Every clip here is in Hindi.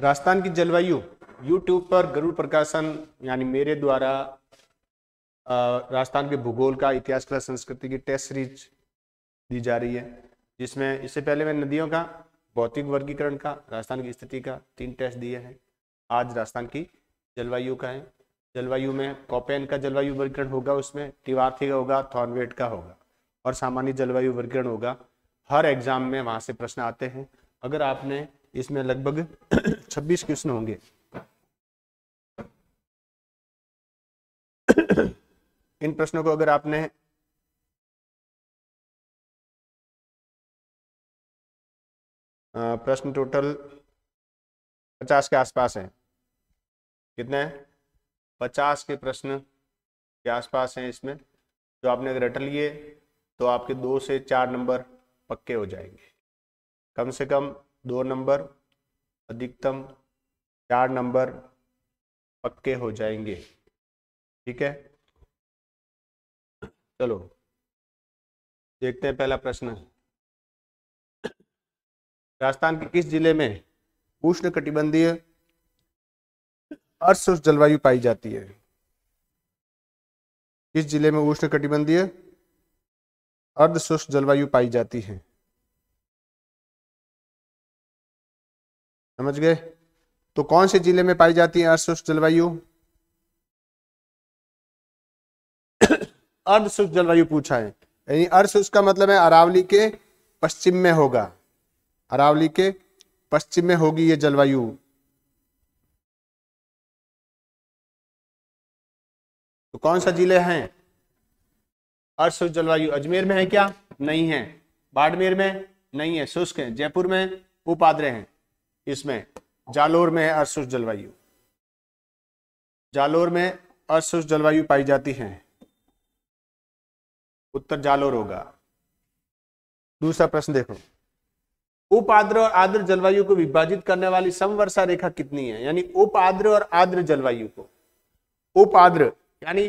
राजस्थान की जलवायु यूट्यूब पर गरुड़ प्रकाशन यानी मेरे द्वारा राजस्थान के भूगोल का इतिहास कला संस्कृति की टेस्ट सीरीज दी जा रही है जिसमें इससे पहले मैं नदियों का भौतिक वर्गीकरण का राजस्थान की स्थिति का तीन टेस्ट दिए हैं आज राजस्थान की जलवायु का है जलवायु में कॉपेन का जलवायु वर्गीकरण होगा उसमें टिवार्थी का होगा थॉर्नवेट का होगा और सामान्य जलवायु वर्गीकरण होगा हर एग्जाम में वहाँ से प्रश्न आते हैं अगर आपने इसमें लगभग 26 क्वेश्चन होंगे इन प्रश्नों को अगर आपने प्रश्न टोटल 50 के आसपास है कितने हैं 50 के प्रश्न के आसपास हैं इसमें जो आपने अगर रट लिए तो आपके दो से चार नंबर पक्के हो जाएंगे कम से कम दो नंबर अधिकतम चार नंबर पक्के हो जाएंगे ठीक है चलो देखते हैं पहला प्रश्न राजस्थान के किस जिले में उष्ण कटिबंधीय अर्थ जलवायु पाई जाती है किस जिले में उष्ण कटिबंधीय अर्धशुष्क जलवायु पाई जाती है समझ गए तो कौन से जिले में पाई जाती है अर्धशुष्क जलवायु अर्धशुष्क जलवायु पूछा है यानी अर्धशुष्क का मतलब है अरावली के पश्चिम में होगा अरावली के पश्चिम में होगी ये जलवायु तो कौन सा जिले हैं अर्धशुष्क जलवायु अजमेर में है क्या नहीं है बाड़मेर में नहीं है शुष्क है जयपुर में उपाद्रे हैं इसमें जालोर में अर्शुष जलवायु जालोर में अर्शुष जलवायु पाई जाती है उत्तर जालोर होगा दूसरा प्रश्न देखो उप आद्र और आद्र जलवायु को विभाजित करने वाली समवर्षा रेखा कितनी है यानी उप आद्र और आद्र जलवायु को उप आद्र यानी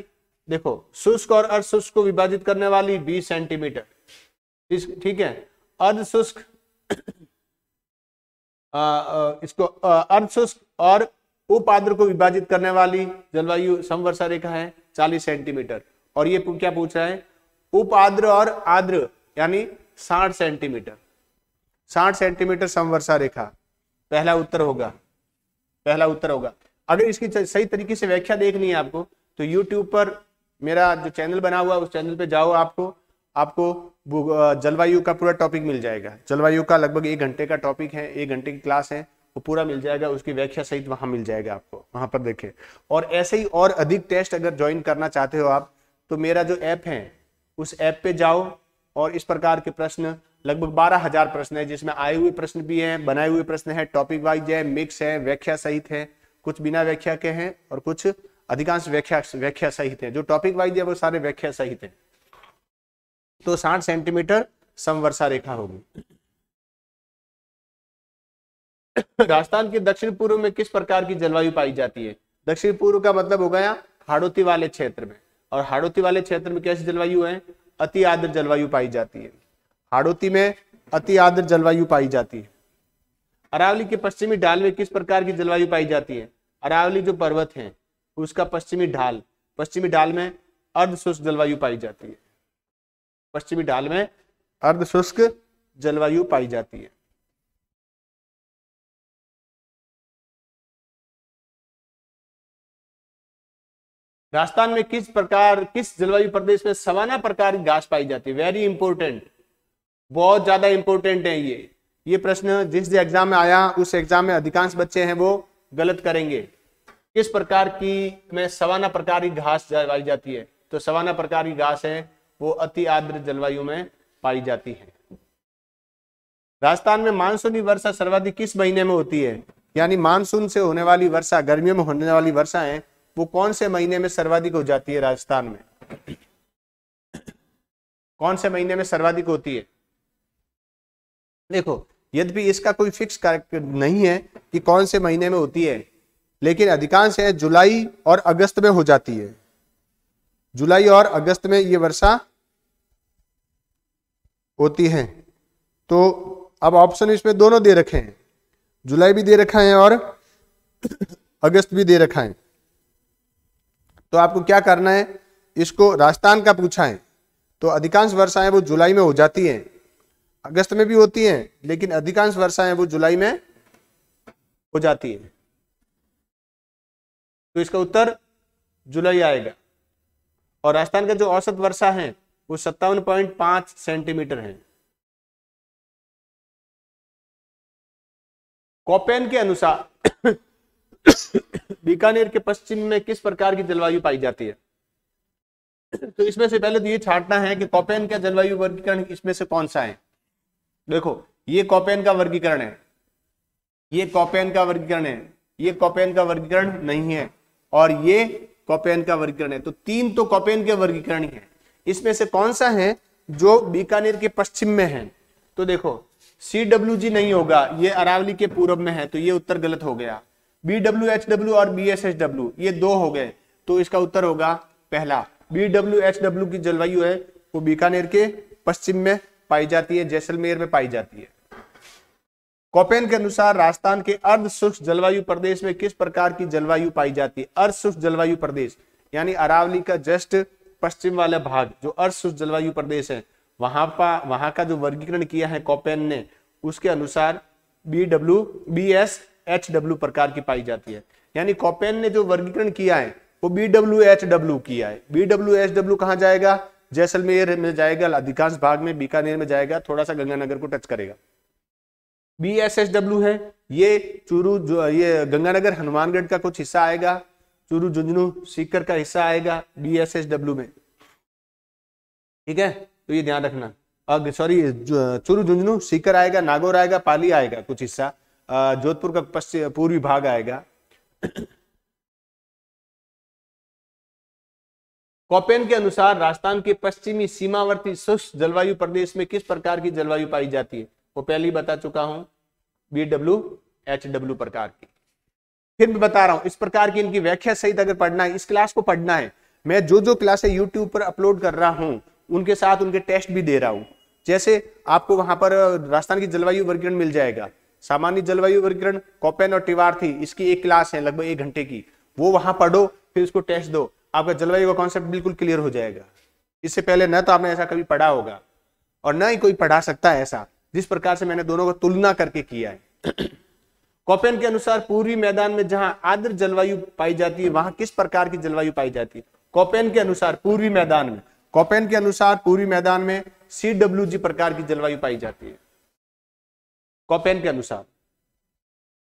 देखो शुष्क और अशुष्क को विभाजित करने वाली 20 सेंटीमीटर ठीक है अर्ध शुष्क इसको अर्धशुष्क और उप को विभाजित करने वाली जलवायु समवर्षा रेखा है 40 सेंटीमीटर और ये क्या पूछ रहा है उप और आद्र यानी 60 सेंटीमीटर 60 सेंटीमीटर समवर्षा रेखा पहला उत्तर होगा पहला उत्तर होगा अगर इसकी सही तरीके से व्याख्या देखनी है आपको तो यूट्यूब पर मेरा जो चैनल बना हुआ है उस चैनल पे जाओ आपको आपको जलवायु का पूरा टॉपिक मिल जाएगा जलवायु का लगभग एक घंटे का टॉपिक है एक घंटे की क्लास है वो पूरा मिल जाएगा उसकी व्याख्या सहित वहां मिल जाएगा आपको वहां पर देखें और ऐसे ही और अधिक टेस्ट अगर ज्वाइन करना चाहते हो आप तो मेरा जो ऐप है उस ऐप पे जाओ और इस प्रकार के प्रश्न लगभग बारह हजार प्रश्न है जिसमें आए हुए प्रश्न भी हैं बनाए हुए प्रश्न है टॉपिक वाइज है मिक्स है व्याख्या सहित है कुछ बिना व्याख्या के हैं और कुछ अधिकांश व्याख्या व्याख्या सहित है जो टॉपिक वाइज है वो सारे व्याख्या सहित है तो साठ सेंटीमीटर समवर्षा रेखा होगी राजस्थान के दक्षिण पूर्व में किस प्रकार की जलवायु पाई जाती है दक्षिण पूर्व का मतलब हो गया हाड़ोती वाले क्षेत्र में और हाड़ोती वाले क्षेत्र में कैसी जलवायु है अति आदर जलवायु पाई जाती है हाड़ोती में अति आदर जलवायु पाई जाती है अरावली के पश्चिमी ढाल में किस प्रकार की जलवायु पाई जाती है अरावली जो पर्वत है उसका पश्चिमी ढाल पश्चिमी ढाल में अर्ध शुष्क जलवायु पाई जाती है पश्चिमी ढाल में अर्ध शुष्क जलवायु पाई जाती है राजस्थान में किस प्रकार किस जलवायु प्रदेश में सवाना प्रकार की घास पाई जाती है वेरी इंपॉर्टेंट बहुत ज्यादा इंपॉर्टेंट है ये ये प्रश्न जिस एग्जाम में आया उस एग्जाम में अधिकांश बच्चे हैं वो गलत करेंगे किस प्रकार की में सवाना प्रकार की घास पाई जाती है तो सवाना प्रकार की घास है वो अति आर्द्र जलवायु में पाई जाती है राजस्थान में मानसूनी वर्षा सर्वाधिक किस महीने में होती है यानी मानसून से होने वाली वर्षा गर्मियों में होने वाली वर्षा है वो कौन से महीने में सर्वाधिक हो जाती है राजस्थान में कौन से महीने में सर्वाधिक होती है देखो यद्यपि इसका कोई फिक्स नहीं है कि कौन से महीने में होती है लेकिन अधिकांश है जुलाई और अगस्त में हो जाती है जुलाई और अगस्त में ये वर्षा होती हैं तो अब ऑप्शन इसमें दोनों दे रखे हैं जुलाई भी दे रखा है और अगस्त भी दे रखा है तो आपको क्या करना है इसको राजस्थान का पूछा है तो अधिकांश वर्षाएं वो जुलाई में हो जाती हैं अगस्त में भी होती हैं लेकिन अधिकांश वर्षाएं वो जुलाई में हो जाती है तो इसका उत्तर जुलाई आएगा और राजस्थान का जो औसत वर्षा है वो सत्तावन पॉइंट पांच सेंटीमीटर है कॉपेन के अनुसार बीकानेर के पश्चिम में किस प्रकार की जलवायु पाई जाती है तो इसमें से पहले तो ये छाटना है कि कॉपेन का जलवायु वर्गीकरण इसमें से कौन सा है देखो ये कॉपेन का वर्गीकरण है ये कॉपेन का वर्गीकरण है ये कॉपेन का वर्गीकरण नहीं है और ये कॉपेन का वर्गीकरण है तो तीन तो कॉपेन के वर्गीकरण ही है इसमें से कौन सा है जो बीकानेर के पश्चिम में है तो देखो सी डब्ल्यू जी नहीं होगा ये अरावली के पूर्व में है तो ये उत्तर गलत हो गया बी डब्ल्यू एच डब्ल्यू और बी एस एच डब्ल्यू ये दो हो गए तो इसका उत्तर होगा पहला बी डब्ल्यू एच डब्ल्यू की जलवायु है वो बीकानेर के पश्चिम में पाई जाती है जैसलमेर में पाई जाती है कॉपेन के अनुसार राजस्थान के अर्ध शुष्क जलवायु प्रदेश में किस प्रकार की जलवायु पाई जाती है अर्ध शुष्क जलवायु प्रदेश यानी अरावली का जस्ट पश्चिम वाला भाग जो अर्शुष्क जलवायु प्रदेश है वहां पर वहां का जो वर्गीकरण किया है कॉपेन ने उसके अनुसार B W B S H W प्रकार की पाई जाती है यानी कॉपेन ने जो वर्गीकरण किया है वो बी डब्ल्यू एच डब्ल्यू किया है बी डब्ल्यू एच डब्ल्यू कहाँ जाएगा जैसलमेर में जाएगा अधिकांश भाग में बीकानेर में जाएगा थोड़ा सा गंगानगर को टच करेगा बी एस एच डब्ल्यू है ये चूरू जो ये गंगानगर हनुमानगढ़ का कुछ हिस्सा आएगा चूरू झुंझुनू सीकर का हिस्सा आएगा बी एस एस डब्ल्यू में ठीक है तो ये ध्यान रखना अग सॉरी चूरू झुंझुनू सीकर आएगा नागौर आएगा पाली आएगा कुछ हिस्सा जोधपुर का पश्चिम पूर्वी भाग आएगा कॉपेन के अनुसार राजस्थान के पश्चिमी सीमावर्ती शुष्क जलवायु प्रदेश में किस प्रकार की जलवायु पाई जाती है वो पहले ही बता चुका हूं बी डब्ल्यू एच डब्ल्यू प्रकार की फिर भी बता रहा हूं इस प्रकार की इनकी व्याख्या सहित अगर पढ़ना है इस क्लास को पढ़ना है मैं जो जो क्लासे यूट्यूब पर अपलोड कर रहा हूँ उनके साथ उनके टेस्ट भी दे रहा हूँ जैसे आपको वहां पर राजस्थान की जलवायु वर्गीकरण मिल जाएगा सामान्य जलवायु वर्गीकरण कॉपेन और टिवार्थी इसकी एक क्लास है लगभग एक घंटे की वो वहां पढ़ो फिर उसको टेस्ट दो आपका जलवायु का कॉन्सेप्ट बिल्कुल क्लियर हो जाएगा इससे पहले न तो आपने ऐसा कभी पढ़ा होगा और न ही कोई पढ़ा सकता है ऐसा जिस प्रकार से मैंने दोनों को तुलना करके किया है कॉपेन के अनुसार पूर्वी मैदान में जहां आर्द्र जलवायु पाई जाती है वहां किस प्रकार की जलवायु पाई जाती है कॉपेन के अनुसार पूर्वी मैदान में कॉपेन के अनुसार पूर्वी मैदान में सी डब्ल्यू जी प्रकार की जलवायु पाई जाती है कॉपेन के अनुसार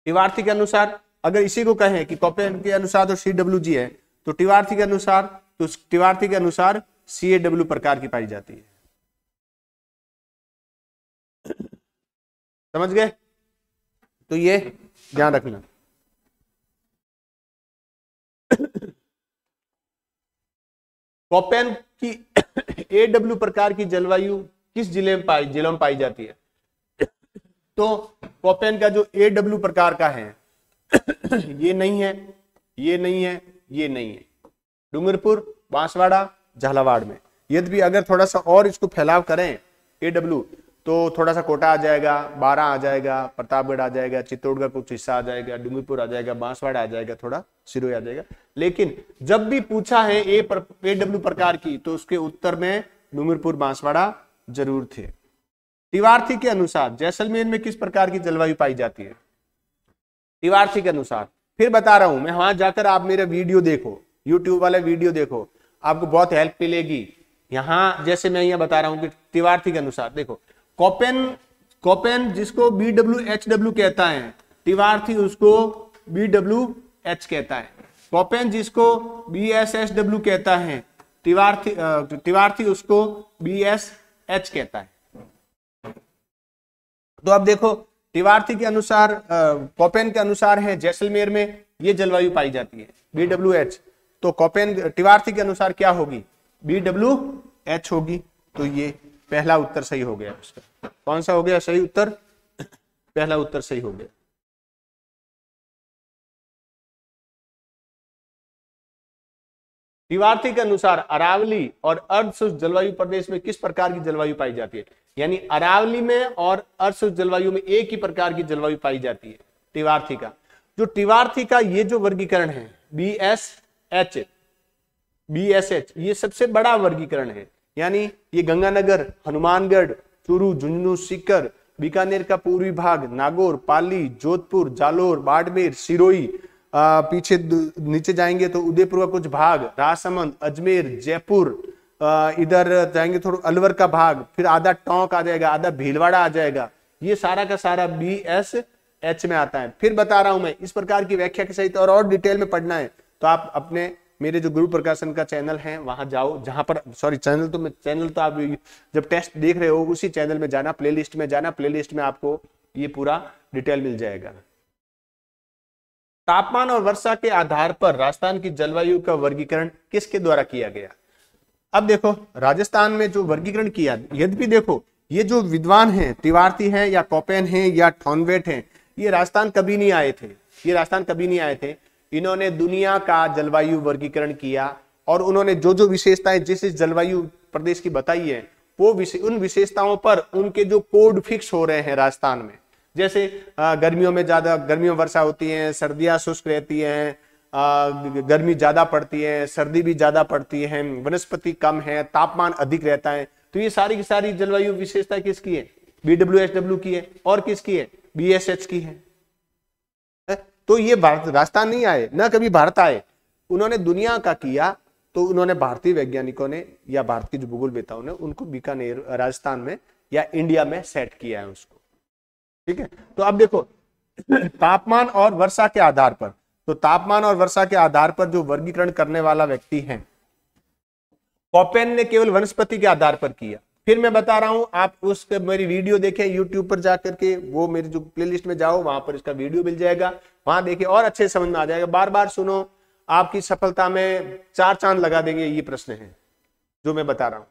टिवार्थी के अनुसार अगर इसी को कहें कि कॉपेन के अनुसार तो सी डब्ल्यू जी है तो टिवार्थी के अनुसार तो टिवार्थी के अनुसार सी ए डब्ल्यू प्रकार की पाई जाती है समझ गए तो ये ध्यान रखना कॉपेन की ए डब्ल्यू प्रकार की जलवायु किस जिले में पाई जिलों में पाई जाती है तो कॉपेन का जो ए डब्ल्यू प्रकार का है ये नहीं है ये नहीं है ये नहीं है डूंगरपुर बांसवाड़ा झालावाड़ में यदि अगर थोड़ा सा और इसको फैलाव करें ए डब्ल्यू तो थोड़ा सा कोटा आ जाएगा बारह आ जाएगा प्रतापगढ़ आ जाएगा चित्तौड़ का कुछ हिस्सा आ जाएगा डूंगीपुर आ जाएगा बांसवाड़ा आ जाएगा थोड़ा सिरोही आ जाएगा लेकिन जब भी पूछा है ए पर ए डब्ल्यू प्रकार की तो उसके उत्तर में डूंगरपुर बांसवाड़ा जरूर थे तिवारथी के अनुसार जैसलमेर में किस प्रकार की जलवायु पाई जाती है तिवारथी के अनुसार फिर बता रहा हूं मैं वहां जाकर आप मेरा वीडियो देखो यूट्यूब वाला वीडियो देखो आपको बहुत हेल्प मिलेगी यहाँ जैसे मैं यहाँ बता रहा हूँ कि तिवारथी के अनुसार देखो कॉपेन कॉपेन जिसको बी डब्ल्यू एच डब्ल्यू कहता है तिवार्थी उसको बी डब्ल्यू एच कहता है कॉपेन जिसको बी एस एस डब्ल्यू कहता है तिवार्थी तिवार्थी उसको बी एस एच कहता है तो अब देखो तिवार्थी के अनुसार कॉपेन के अनुसार है जैसलमेर में ये जलवायु पाई जाती है बी डब्ल्यू एच तो कॉपेन तिवार्थी के अनुसार क्या होगी बी डब्ल्यू एच होगी तो ये पहला उत्तर सही हो गया उसका कौन सा हो गया सही उत्तर पहला उत्तर सही हो गया दिवार्थी के अनुसार अरावली और अर्धशुष्क जलवायु प्रदेश में किस प्रकार की जलवायु पाई जाती है यानी अरावली में और अर्धशुष्क जलवायु में एक ही प्रकार की जलवायु पाई जाती है टिवार्थी का जो टिवार्थी का ये जो वर्गीकरण है B S H B S H ये सबसे बड़ा वर्गीकरण है यानी ये गंगानगर हनुमानगढ़ चूरू झुंझुनू सीकर बीकानेर का पूर्वी भाग नागौर पाली जोधपुर जालोर बाड़मेर सिरोई पीछे नीचे जाएंगे तो उदयपुर का कुछ भाग राजसमंद अजमेर जयपुर इधर जाएंगे थोड़ा अलवर का भाग फिर आधा टोंक आ जाएगा आधा भीलवाड़ा आ जाएगा ये सारा का सारा बी एस एच में आता है फिर बता रहा हूं मैं इस प्रकार की व्याख्या के सहित और, और डिटेल में पढ़ना है तो आप अपने मेरे जो गुरु प्रकाशन का चैनल है वहां जाओ जहां पर सॉरी चैनल तो मैं चैनल तो आप जब टेस्ट देख रहे हो उसी चैनल में जाना प्लेलिस्ट में जाना प्लेलिस्ट में आपको ये पूरा डिटेल मिल जाएगा तापमान और वर्षा के आधार पर राजस्थान की जलवायु का वर्गीकरण किसके द्वारा किया गया अब देखो राजस्थान में जो वर्गीकरण किया यद्यपि देखो ये जो विद्वान हैं तिवारती हैं या कॉपेन हैं या ठॉनवेट हैं ये राजस्थान कभी नहीं आए थे ये राजस्थान कभी नहीं आए थे इन्होंने दुनिया का जलवायु वर्गीकरण किया और उन्होंने जो जो विशेषताएं जिस जिस जलवायु प्रदेश की बताई है वो विशे, उन विशेषताओं पर उनके जो कोड फिक्स हो रहे हैं राजस्थान में जैसे गर्मियों में ज्यादा गर्मियों वर्षा होती है सर्दियां शुष्क रहती है गर्मी ज्यादा पड़ती है सर्दी भी ज्यादा पड़ती है वनस्पति कम है तापमान अधिक रहता है तो ये सारी की सारी जलवायु विशेषता किसकी है बी डब्ल्यू एच डब्ल्यू की है और किसकी है बी एस एच की है तो ये भारत राजस्थान नहीं आए ना कभी भारत आए उन्होंने दुनिया का किया तो उन्होंने भारतीय वैज्ञानिकों ने या भारतीय जो भूगोल बेताओं ने उनको बीकानेर राजस्थान में या इंडिया में सेट किया है उसको ठीक है तो अब देखो तापमान और वर्षा के आधार पर तो तापमान और वर्षा के आधार पर जो वर्गीकरण करने वाला व्यक्ति है कॉपेन ने केवल वनस्पति के आधार पर किया फिर मैं बता रहा हूं आप उस मेरी वीडियो देखें यूट्यूब पर जा करके वो मेरे जो प्लेलिस्ट में जाओ वहां पर इसका वीडियो मिल जाएगा वहां देखे और अच्छे समझ में आ जाएगा बार बार सुनो आपकी सफलता में चार चांद लगा देंगे ये प्रश्न है जो मैं बता रहा हूं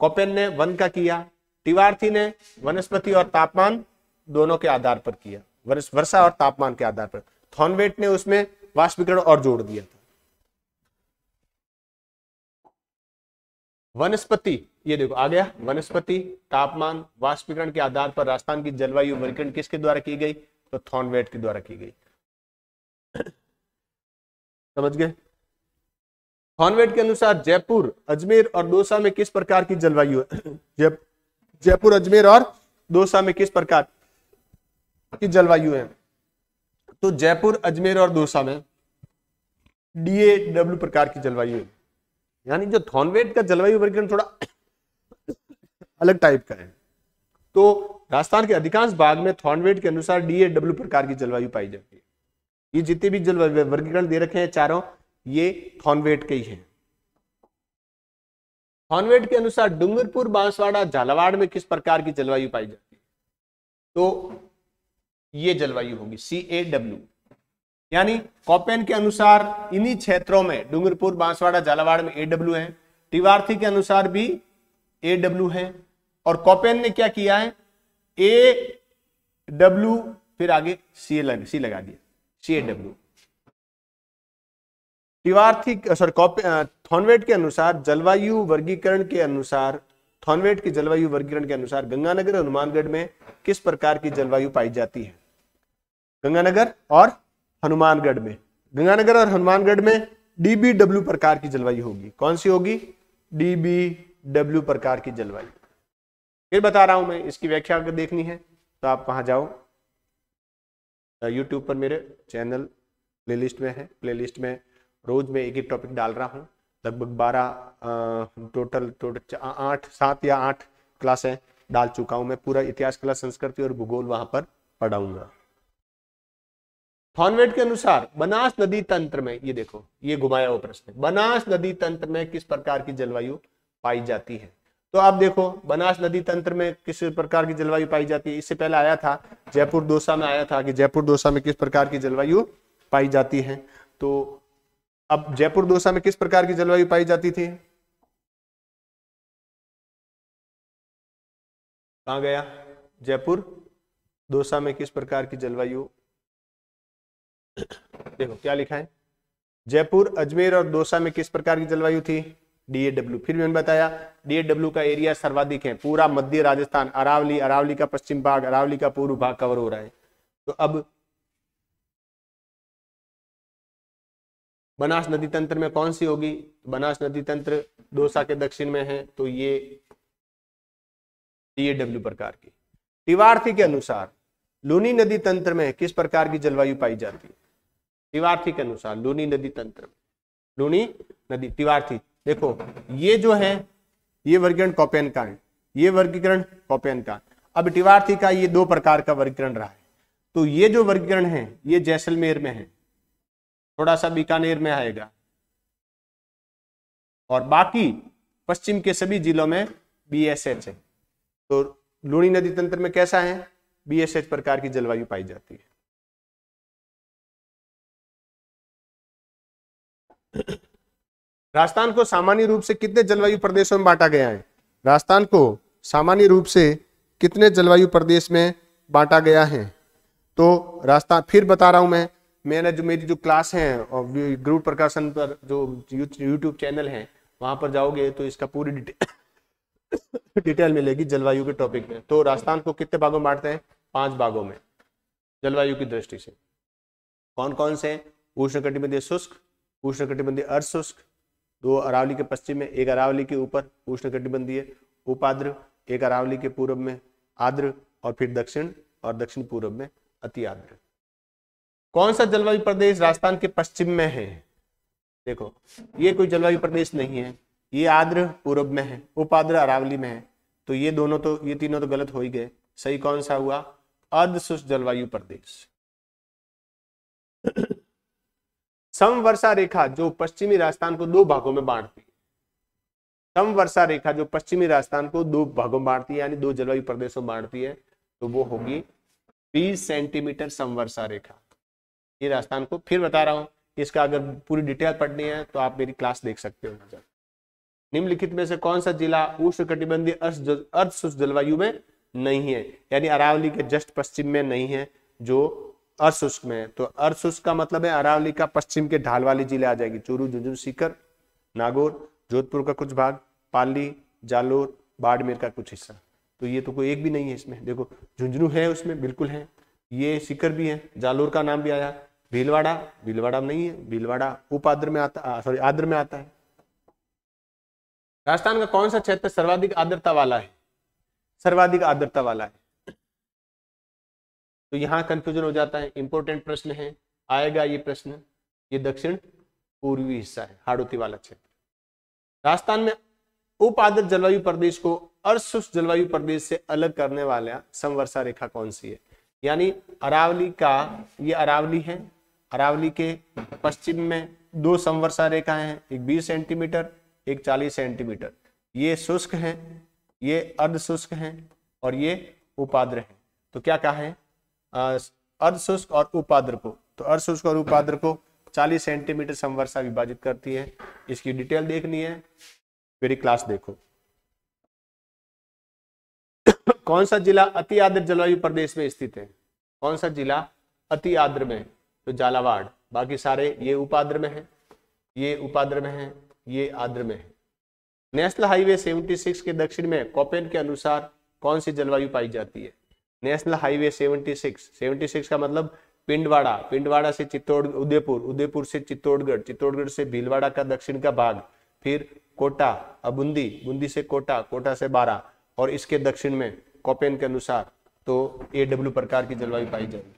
कॉपेन ने वन का किया टिवार्थी ने वनस्पति और तापमान दोनों के आधार पर किया वर्षा और तापमान के आधार पर थॉनवेट ने उसमें वाष्पीकरण और जोड़ दिया था वनस्पति ये देखो आ गया वनस्पति तापमान वाष्पीकरण के आधार पर राजस्थान की जलवायु वर्गीकरण किसके द्वारा की गई तो थॉनवेट के द्वारा की गई समझ गए थॉनवेट के अनुसार जयपुर अजमेर और दोसा में किस प्रकार की जलवायु है जयपुर जयपुर अजमेर और दोसा में किस प्रकार की जलवायु है तो जयपुर अजमेर और दोसा में डीएडब्ल्यू डब्ल्यू प्रकार की जलवायु है यानी जो थॉनवेट का जलवायु वर्गीकरण थोड़ा अलग टाइप का है तो राजस्थान के अधिकांश भाग में थॉर्नवेट के अनुसार डी ए डब्ल्यू प्रकार की जलवायु पाई जाती है ये जितने भी जलवायु वर्गीकरण दे रखे हैं चारों ये थॉर्नवेट के ही है थॉर्नवेट के अनुसार डूंगरपुर बांसवाड़ा झालावाड़ में किस प्रकार की जलवायु पाई जाती है तो ये जलवायु होगी सी ए डब्ल्यू यानी कॉपेन के अनुसार इन्हीं क्षेत्रों में डूंगरपुर बांसवाड़ा झालावाड़ में ए डब्ल्यू है टिवार्थी के अनुसार भी ए डब्ल्यू है और कॉपेन ने क्या किया है ए डब्ल्यू फिर आगे सी लग, सी लगा दिया सी ए डब्ल्यू टिवार्थी सॉरी कॉपे थॉनवेट के अनुसार जलवायु वर्गीकरण के अनुसार थॉनवेट के जलवायु वर्गीकरण के अनुसार गंगानगर हनुमानगढ़ में किस प्रकार की जलवायु पाई जाती है गंगानगर और हनुमानगढ़ में गंगानगर और हनुमानगढ़ में डीबीडब्ल्यू प्रकार की जलवायु होगी कौन सी होगी डीबी डब्ल्यू प्रकार की जलवायु फिर बता रहा हूं मैं इसकी व्याख्या अगर देखनी है तो आप वहां जाओ यूट्यूब पर मेरे चैनल प्लेलिस्ट में है प्लेलिस्ट में रोज में एक ही टॉपिक डाल रहा हूँ लगभग बारह टोटल टोटल आठ सात या आठ क्लासें डाल चुका हूँ मैं पूरा इतिहास कला संस्कृति और भूगोल वहां पर पढ़ाऊंगा थॉनवेट के अनुसार बनास नदी तंत्र में ये देखो ये घुमाया हुआ प्रश्न बनास नदी तंत्र में किस प्रकार की जलवायु पाई जाती है तो आप देखो बनास नदी तंत्र में किस प्रकार की जलवायु पाई जाती है इससे पहले आया था जयपुर दोसा में आया था कि जयपुर दोसा में किस प्रकार की जलवायु पाई जाती है तो अब जयपुर दोसा में किस प्रकार की जलवायु पाई जाती थी कहा गया जयपुर दोसा में किस प्रकार की जलवायु देखो क्या लिखा है जयपुर अजमेर और दोसा में किस प्रकार की जलवायु थी डीएडब्ल्यू फिर भी मैंने बताया डीएडब्ल्यू का एरिया सर्वाधिक है पूरा मध्य राजस्थान अरावली अरावली का पश्चिम भाग अरावली का पूर्व भाग कवर हो रहा है तो अब बनास नदी तंत्र में कौन सी होगी बनास नदी तंत्र दोसा के दक्षिण में है तो ये डीएडब्ल्यू प्रकार की तिवार्थी के अनुसार लूनी नदी तंत्र में किस प्रकार की जलवायु पाई जाती है तिवार्थी के अनुसार लूनी नदी तंत्र में लूनी नदी तिवार्थी देखो ये जो है ये वर्गीकरण कॉपेन का है ये वर्गीकरण कॉपेन का अब टिवार्थी का ये दो प्रकार का वर्गीकरण रहा है तो ये जो वर्गीकरण है ये जैसलमेर में है थोड़ा सा बीकानेर में आएगा और बाकी पश्चिम के सभी जिलों में बीएसएच है तो लूणी नदी तंत्र में कैसा है बीएसएच प्रकार की जलवायु पाई जाती है राजस्थान को सामान्य रूप से कितने जलवायु प्रदेशों में बांटा गया है राजस्थान को सामान्य रूप से कितने जलवायु प्रदेश में बांटा गया है तो राजस्थान फिर बता रहा हूं मैं मैंने जो मेरी जो क्लास है और ग्रुप प्रकाशन पर जो यूट्यूब चैनल है वहां पर जाओगे तो इसका पूरी डिटेल डिटेल मिलेगी जलवायु के टॉपिक में तो राजस्थान को कितने भागों में बांटते हैं पांच भागों में जलवायु की दृष्टि से कौन कौन से उष्णकटिबंधीय शुष्क उष्णकटिबंधीय अर्ध शुष्क दो अरावली के पश्चिम में एक अरावली के ऊपर उष्णकटिबंधीय उपाद्र एक अरावली के पूर्व में आद्र और फिर दक्षिण और दक्षिण पूर्व में अति आद्र कौन सा जलवायु प्रदेश राजस्थान के पश्चिम में है देखो ये कोई जलवायु प्रदेश नहीं है ये आद्र पूर्व में है उपाद्र अरावली में है तो ये दोनों तो ये तीनों तो गलत हो ही गए सही कौन सा हुआ अर्धशुष्क जलवायु प्रदेश समवर्षा रेखा जो पश्चिमी राजस्थान को दो भागों में बांटती है समवर्षा रेखा जो पश्चिमी राजस्थान को दो भागों में बांटती है यानी दो जलवायु प्रदेशों में बांटती है तो वो होगी बीस सेंटीमीटर समवर्षा रेखा ये राजस्थान को फिर बता रहा हूँ इसका अगर पूरी डिटेल पढ़नी है तो आप मेरी क्लास देख सकते हो निम्नलिखित में से कौन सा जिला उष्ण कटिबंधी अर्ध शुष्क जलवायु में नहीं है यानी अरावली के जस्ट पश्चिम में नहीं है जो अर्शुष्क में तो अर्शुष्क का मतलब है अरावली का पश्चिम के ढाल वाली जिले आ जाएगी चूरू झुंझुनू सीकर नागौर जोधपुर का कुछ भाग पाली जालोर बाड़मेर का कुछ हिस्सा तो ये तो कोई एक भी नहीं है इसमें देखो झुंझुनू है उसमें बिल्कुल है ये सीकर भी है जालोर का नाम भी आया भीलवाड़ा भीलवाड़ा नहीं है भीलवाड़ा उप आद्र में आता सॉरी आद्र में आता है राजस्थान का कौन सा क्षेत्र सर्वाधिक आद्रता वाला है सर्वाधिक आद्रता वाला है तो यहाँ कंफ्यूजन हो जाता है इंपॉर्टेंट प्रश्न है आएगा ये प्रश्न ये दक्षिण पूर्वी हिस्सा है हाड़ोती वाला क्षेत्र राजस्थान में उप जलवायु प्रदेश को अर्शुष्क जलवायु प्रदेश से अलग करने वाला समवर्षा रेखा कौन सी है यानी अरावली का ये अरावली है अरावली के पश्चिम में दो समवर्षा रेखा हैं एक 20 सेंटीमीटर एक 40 सेंटीमीटर ये शुष्क हैं ये अर्ध शुष्क हैं और ये उपाद्र हैं तो क्या कहा है अर्धशुष्क और उपाद्र को तो अर्धशुष्क और उपाद्र को 40 सेंटीमीटर समवर्षा विभाजित करती है इसकी डिटेल देखनी है मेरी क्लास देखो कौन सा जिला अति आद्र जलवायु प्रदेश में स्थित है कौन सा जिला अति आद्र में तो झालावाड़ बाकी सारे ये उपाद्र में है ये उपाद्र में है ये आद्र में है नेशनल हाईवे 76 के दक्षिण में कॉपेन के अनुसार कौन सी जलवायु पाई जाती है नेशनल हाईवे 76 76 का मतलब पिंडवाड़ा पिंडवाड़ा से चित्तौड़ उदयपुर उदयपुर से चित्तौड़गढ़ चित्तौड़गढ़ से भीलवाड़ा का दक्षिण का भाग फिर कोटा अब बूंदी बूंदी से कोटा कोटा से बारह और इसके दक्षिण में कॉपेन के अनुसार तो ए डब्ल्यू प्रकार की जलवायु पाई जाएगी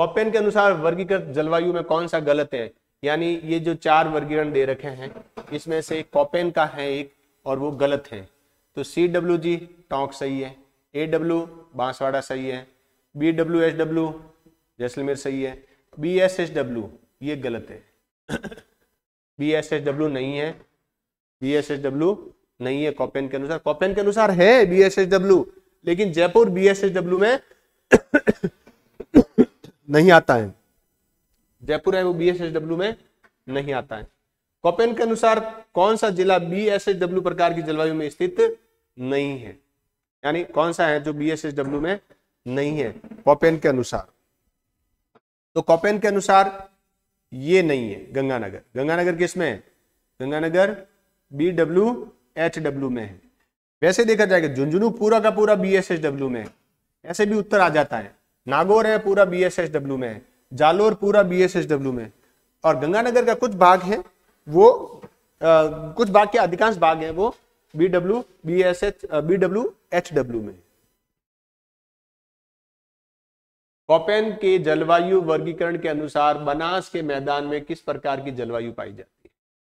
कॉपेन के अनुसार वर्गीकृत जलवायु में कौन सा गलत है यानी ये जो चार वर्गीकरण दे रखे हैं इसमें से कॉपेन का है एक और वो गलत है तो सी डब्ल्यू जी टोंक सही है ए डब्ल्यू बांसवाड़ा सही है B W H W Jaisalmer सही है बी एस एच डब्ल्यू ये गलत है बी एस एच डब्ल्यू नहीं है बी एस एच डब्ल्यू नहीं है कॉपेन के अनुसार कॉपेन के अनुसार है बी एस एच डब्ल्यू लेकिन Jaipur B S H W में नहीं आता है जयपुर है वो बी एस एच डब्ल्यू में नहीं आता है कॉपेन के अनुसार कौन सा जिला बी एस एच डब्ल्यू प्रकार की जलवायु में स्थित नहीं है यानी कौन सा है जो बी एस एच डब्ल्यू में नहीं है कॉपेन के अनुसार तो कॉपेन के अनुसार ये नहीं है गंगानगर गंगानगर किस में है Ganganagar B W H W में है वैसे देखा जाएगा झुंझुनू पूरा का पूरा बी एस एच डब्ल्यू में है ऐसे भी उत्तर आ जाता है नागौर है पूरा बी एस एच डब्ल्यू में है जालोर पूरा बी एस एच डब्ल्यू में और गंगानगर का कुछ भाग है वो आ, कुछ भाग के अधिकांश भाग हैं वो B W B S H B W H W में कॉपेन के जलवायु वर्गीकरण के अनुसार बनास के मैदान में किस प्रकार की जलवायु पाई जाती है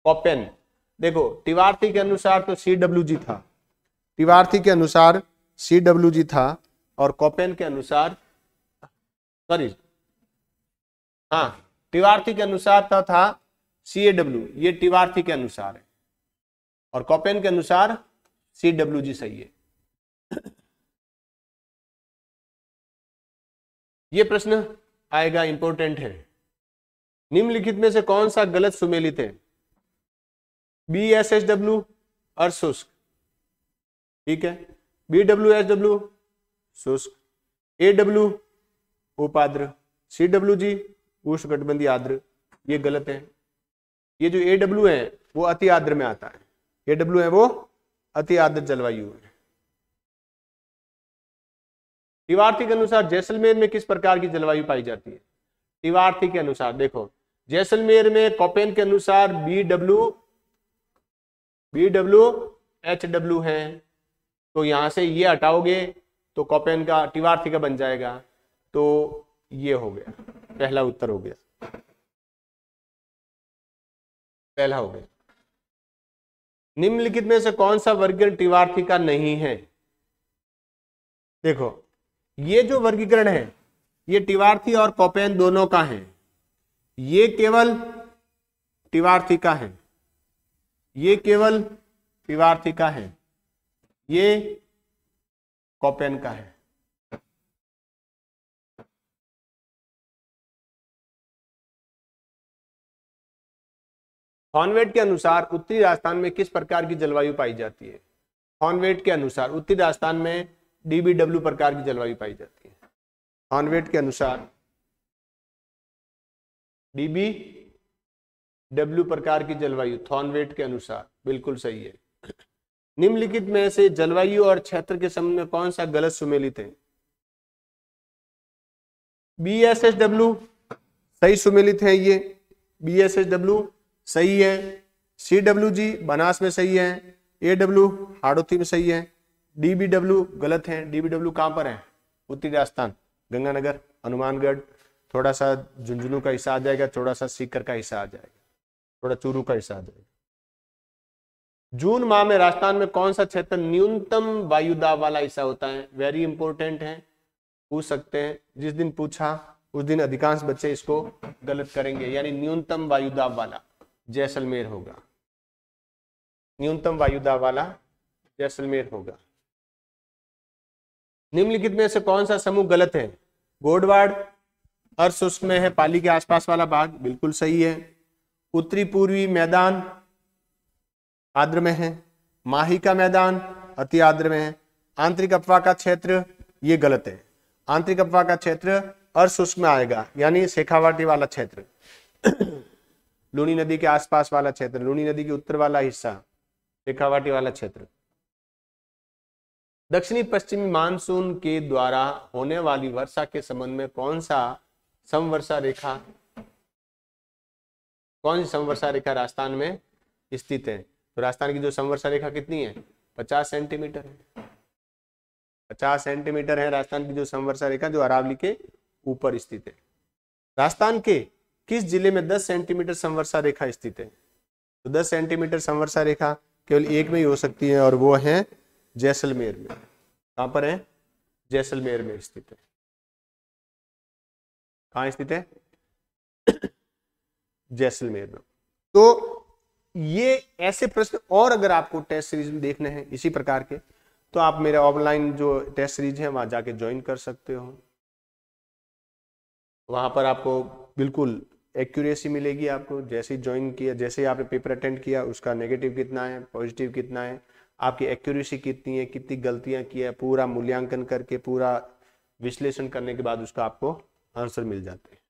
कॉपेन देखो तिवारती के अनुसार तो सी डब्ल्यू जी था तिवारती के अनुसार सी डब्ल्यू जी था और कॉपेन के अनुसार सॉरी हाँ तिवारती के अनुसार तो था, था सी ए डब्ल्यू ये टिवार्थी के अनुसार है और कॉपेन के अनुसार सी डब्ल्यू जी सही है ये प्रश्न आएगा इंपॉर्टेंट है निम्नलिखित में से कौन सा गलत सुमेलित है बी एस एस डब्ल्यू और शुष्क ठीक है बी डब्ल्यू एस डब्ल्यू शुष्क A W उपाद्र C W G गठबंधी आद्र ये गलत है ये जो ए डब्ल्यू है वो अति आद्र में आता है ए डब्ल्यू है वो अति आर्द्र जलवायु है टिवार्थी के अनुसार जैसलमेर में किस प्रकार की जलवायु पाई जाती है टिवार्थी के अनुसार देखो जैसलमेर में कॉपेन के अनुसार B W B W H W है तो यहां से ये हटाओगे तो कॉपेन का टिवार्थी का बन जाएगा तो ये हो गया पहला उत्तर हो गया पहला हो गया निम्नलिखित में से कौन सा वर्गीकरण टिवार्थी का नहीं है देखो ये जो वर्गीकरण है ये टिवार्थी और कॉपेन दोनों का है ये केवल टिवार्थी का है ये केवल टिवार्थी का है ये कॉपेन का है हॉनवेट के अनुसार उत्तरी राजस्थान में किस प्रकार की जलवायु पाई जाती है हॉनवेट के अनुसार उत्तरी राजस्थान में डीबीडब्ल्यू प्रकार की जलवायु पाई जाती है हॉनवेट के अनुसार डीबी डब्ल्यू प्रकार की जलवायु थॉर्नवेट के अनुसार बिल्कुल सही है निम्नलिखित में से जलवायु और क्षेत्र के संबंध में कौन सा गलत सुमेलित है बी एस एस डब्ल्यू सही सुमेलित है ये बी एस एस डब्ल्यू सही है सी डब्ल्यू जी बनास में सही है ए डब्ल्यू हाड़ोती में सही है डी बी डब्ल्यू गलत है डी बी डब्ल्यू कहाँ पर है उत्तरी राजस्थान गंगानगर हनुमानगढ़ थोड़ा सा झुंझुनू का हिस्सा आ जाएगा थोड़ा सा सीकर का हिस्सा आ जाएगा थोड़ा चूरू का हिस्सा आ जाएगा जून माह में राजस्थान में कौन सा क्षेत्र न्यूनतम वायुदाब वाला हिस्सा होता है वेरी इंपॉर्टेंट है पूछ सकते हैं जिस दिन पूछा उस दिन अधिकांश बच्चे इसको गलत करेंगे यानी न्यूनतम वायुदाब वाला जैसलमेर होगा न्यूनतम वायु दाब वाला जैसलमेर होगा निम्नलिखित में से कौन सा समूह गलत है गोडवाड़ अर्थ में है पाली के आसपास वाला भाग बिल्कुल सही है उत्तरी पूर्वी मैदान आद्र में है माही का मैदान अति आद्र में है आंतरिक अपवा का क्षेत्र ये गलत है आंतरिक अपवा का क्षेत्र अर्शुष्क में आएगा यानी शेखावाटी वाला क्षेत्र लूणी नदी के आसपास वाला क्षेत्र लूणी नदी के उत्तर वाला हिस्सा रेखावाटी वाला क्षेत्र दक्षिणी पश्चिमी मानसून के द्वारा होने वाली वर्षा के संबंध में कौन सा समवर्षा रेखा कौन सी समवर्षा रेखा राजस्थान में स्थित है तो राजस्थान की जो समवर्षा रेखा कितनी है पचास सेंटीमीटर है पचास सेंटीमीटर है राजस्थान की जो समवर्षा रेखा जो अरावली के ऊपर स्थित है राजस्थान के किस जिले में 10 सेंटीमीटर संवर्षा रेखा स्थित है तो 10 सेंटीमीटर संवर्षा रेखा केवल एक में ही हो सकती है और वो है जैसलमेर में कहां पर है जैसलमेर में स्थित है कहा स्थित है जैसलमेर में तो ये ऐसे प्रश्न और अगर आपको टेस्ट सीरीज में देखने हैं इसी प्रकार के तो आप मेरे ऑनलाइन जो टेस्ट सीरीज है वहां जाके ज्वाइन कर सकते हो वहां पर आपको बिल्कुल एक्यूरेसी मिलेगी आपको जैसे ही ज्वाइन किया जैसे ही आपने पेपर अटेंड किया उसका नेगेटिव कितना है पॉजिटिव कितना है आपकी एक्यूरेसी कितनी है कितनी गलतियां की है पूरा मूल्यांकन करके पूरा विश्लेषण करने के बाद उसका आपको आंसर मिल जाता है